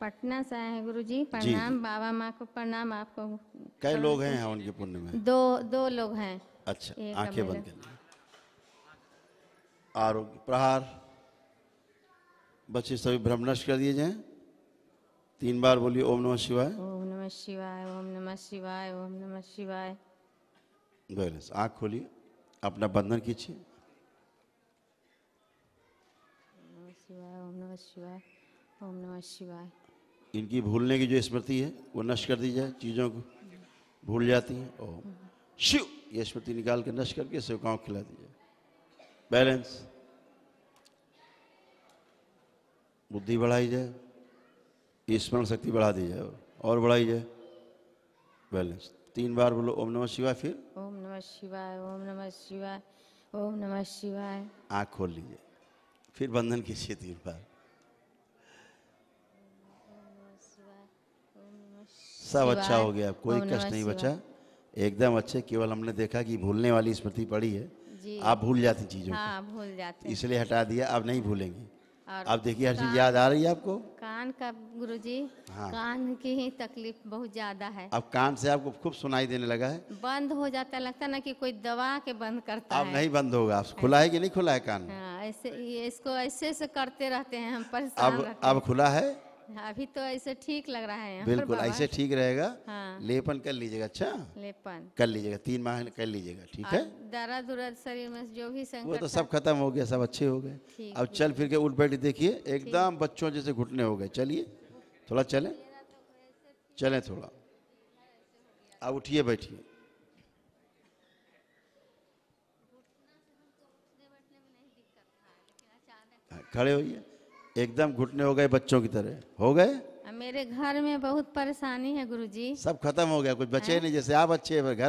पटना से आए हैं गुरु जी प्रणाम बाबा माँ को प्रणाम आपको कई लोग हैं हवन के पुण्य में दो दो लोग हैं अच्छा आंखें बंद कर आरोग्य प्रहार बच्चे सभी भ्रम नष्ट कर दिए जाए तीन बार बोलिए ओम नमः शिवाय ओम नमः शिवाय ओम नमः शिवाय ओम नमः शिवाय बैलेंस आंख खोलिए अपना बंधन कीजिए ओम नमः शिवाय ओम नमः शिवाय ओम नमः शिवाय इनकी भूलने की जो स्मृति है वो नष्ट कर दी जाए चीज़ों को भूल जाती है और शिव ये स्मृति निकाल के नष्ट करके सेवकाओं को खिला दी जाए बैलेंस बुद्धि बढ़ाई जाए स्मरण शक्ति बढ़ा दी जाए और बढ़ाई जाए बैलेंस तीन बार बोलो ओम नमः शिवाय फिर ओम नमः शिवाय ओम नमः शिवाय ओम नमः शिवाय आँख खोल लीजिए फिर बंधन कीजिए तीन बार सब अच्छा हो गया कोई कष्ट नहीं बचा एकदम अच्छे केवल हमने देखा कि भूलने वाली स्मृति पड़ी है आप भूल जाती चीजों हाँ, को भूल जाते इसलिए हटा दिया अब नहीं भूलेंगे आप देखिए हर चीज याद आ रही है आपको कान का जी हाँ। कान की ही तकलीफ बहुत ज्यादा है अब कान से आपको खूब सुनाई देने लगा है बंद हो जाता है लगता ना कि कोई दवा के बंद करता अब है नहीं बंद होगा आप खुला है कि नहीं खुला है कान हाँ, ऐसे इसको ऐसे से करते रहते हैं हम अब अब खुला है हाँ, अभी तो ऐसे ठीक लग रहा है बिल्कुल ऐसे ठीक रहेगा हाँ। लेपन कर लीजिएगा अच्छा लेपन कर लीजिएगा तीन माह कर लीजिएगा ठीक है दरा दुरा शरीर में जो भी वो तो सब खत्म हो गया सब अच्छे हो गए अब चल फिर के उठ बैठ देखिए एकदम बच्चों जैसे घुटने हो गए चलिए थोड़ा चले चले थोड़ा अब उठिए बैठिए हाँ, खड़े होइए एकदम घुटने हो गए बच्चों की तरह हो गए मेरे घर में बहुत परेशानी है गुरुजी सब खत्म हो गया कुछ बचे हाँ। नहीं जैसे आप अच्छे घर